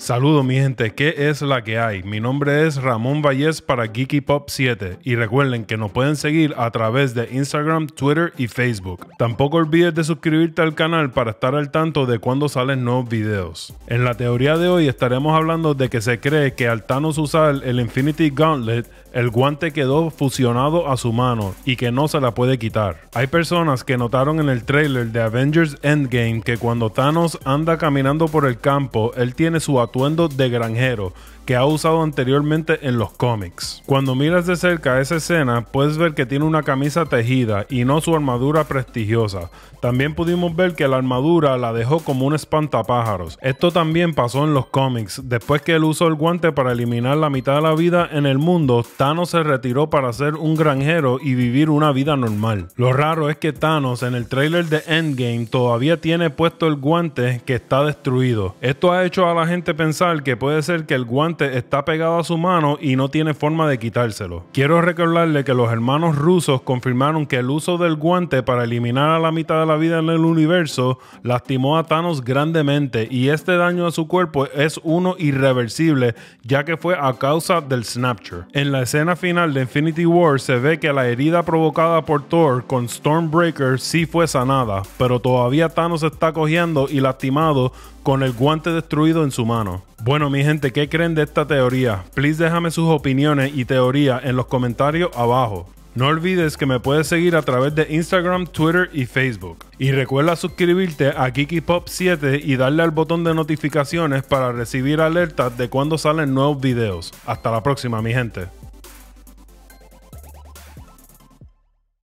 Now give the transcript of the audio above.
Saludos mi gente, ¿qué es la que hay? Mi nombre es Ramón Vallés para Geeky Pop 7 y recuerden que nos pueden seguir a través de Instagram, Twitter y Facebook. Tampoco olvides de suscribirte al canal para estar al tanto de cuando salen nuevos videos. En la teoría de hoy estaremos hablando de que se cree que al Thanos usar el Infinity Gauntlet el guante quedó fusionado a su mano y que no se la puede quitar. Hay personas que notaron en el trailer de Avengers Endgame que cuando Thanos anda caminando por el campo, él tiene su atuendo de granjero que ha usado anteriormente en los cómics. Cuando miras de cerca esa escena, puedes ver que tiene una camisa tejida y no su armadura prestigiosa. También pudimos ver que la armadura la dejó como un espantapájaros. Esto también pasó en los cómics, después que él usó el guante para eliminar la mitad de la vida en el mundo, Thanos se retiró para ser un granjero y vivir una vida normal. Lo raro es que Thanos en el trailer de Endgame todavía tiene puesto el guante que está destruido. Esto ha hecho a la gente pensar que puede ser que el guante está pegado a su mano y no tiene forma de quitárselo. Quiero recordarle que los hermanos rusos confirmaron que el uso del guante para eliminar a la mitad de la vida en el universo lastimó a Thanos grandemente y este daño a su cuerpo es uno irreversible ya que fue a causa del Snapchat. En la escena final de Infinity War se ve que la herida provocada por Thor con Stormbreaker sí fue sanada, pero todavía Thanos está cogiendo y lastimado con el guante destruido en su mano. Bueno mi gente, ¿qué creen de esta teoría? Please déjame sus opiniones y teoría en los comentarios abajo. No olvides que me puedes seguir a través de Instagram, Twitter y Facebook. Y recuerda suscribirte a kikipop 7 y darle al botón de notificaciones para recibir alertas de cuando salen nuevos videos. Hasta la próxima, mi gente.